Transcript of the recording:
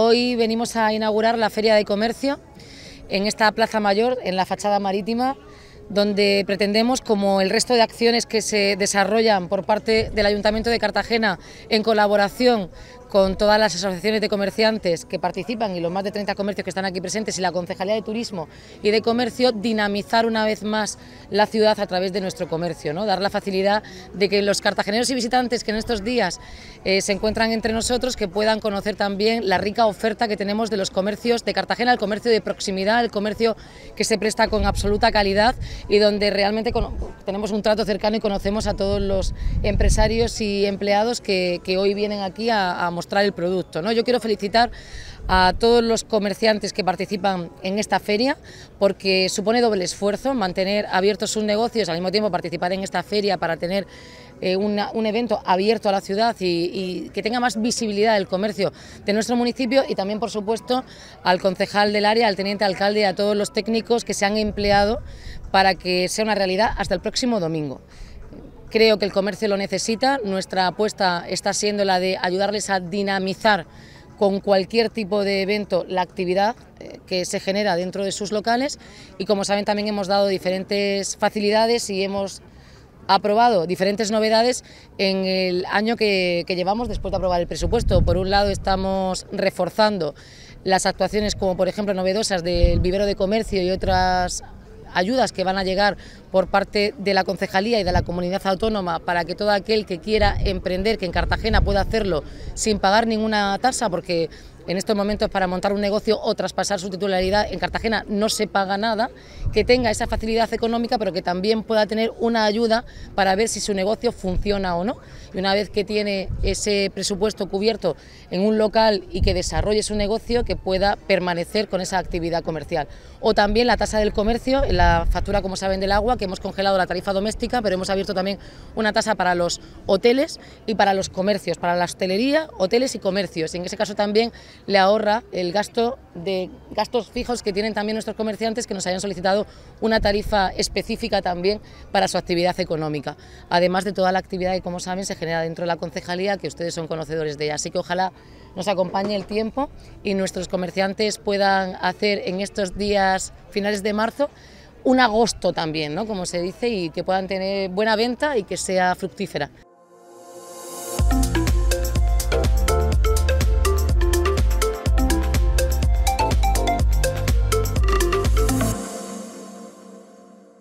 Hoy venimos a inaugurar la Feria de Comercio en esta Plaza Mayor, en la fachada marítima, donde pretendemos, como el resto de acciones que se desarrollan por parte del Ayuntamiento de Cartagena en colaboración con todas las asociaciones de comerciantes que participan y los más de 30 comercios que están aquí presentes y la Concejalía de Turismo y de Comercio, dinamizar una vez más la ciudad a través de nuestro comercio, ¿no? dar la facilidad de que los cartageneros y visitantes que en estos días eh, se encuentran entre nosotros, que puedan conocer también la rica oferta que tenemos de los comercios de Cartagena, el comercio de proximidad, el comercio que se presta con absoluta calidad y donde realmente tenemos un trato cercano y conocemos a todos los empresarios y empleados que, hoy vienen aquí a, a mostrar el producto. ¿no? Yo quiero felicitar a todos los comerciantes que participan en esta feria porque supone doble esfuerzo mantener abiertos sus negocios, al mismo tiempo participar en esta feria para tener eh, un evento abierto a la ciudad y, y, que tenga más visibilidad el comercio de nuestro municipio y también, por supuesto, al concejal del área, al teniente alcalde y a todos los técnicos que se han empleado para que sea una realidad hasta el próximo domingo. Creo que el comercio lo necesita. Nuestra apuesta está siendo la de ayudarles a dinamizar con cualquier tipo de evento la actividad eh, que se genera dentro de sus locales y como saben también hemos dado diferentes facilidades y hemos aprobado diferentes novedades en el año que, llevamos después de aprobar el presupuesto. Por un lado estamos reforzando las actuaciones como por ejemplo novedosas del vivero de comercio y otras ayudas que van a llegar por parte de la concejalía y de la comunidad autónoma para que todo aquel que quiera emprender, que en Cartagena pueda hacerlo sin pagar ninguna tasa, porque en estos momentos para montar un negocio o traspasar su titularidad en Cartagena no se paga nada, que tenga esa facilidad económica, pero que también pueda tener una ayuda para ver si su negocio funciona o no. Y una vez que tiene ese presupuesto cubierto en un local y que desarrolle su negocio, que pueda permanecer con esa actividad comercial. O también la tasa del comercio, la factura, como saben, del agua, que hemos congelado la tarifa doméstica, pero hemos abierto también una tasa para los hoteles y para los comercios, para la hostelería, hoteles y comercios. en ese caso también le ahorra el gasto de gastos fijos que tienen también nuestros comerciantes que nos hayan solicitado una tarifa específica también para su actividad económica. Además de toda la actividad que, como saben, se genera dentro de la concejalía, que ustedes son conocedores de ella. Así que ojalá nos acompañe el tiempo y nuestros comerciantes puedan hacer en estos días finales de marzo un agosto también, ¿no? como se dice, y que puedan tener buena venta y que sea fructífera.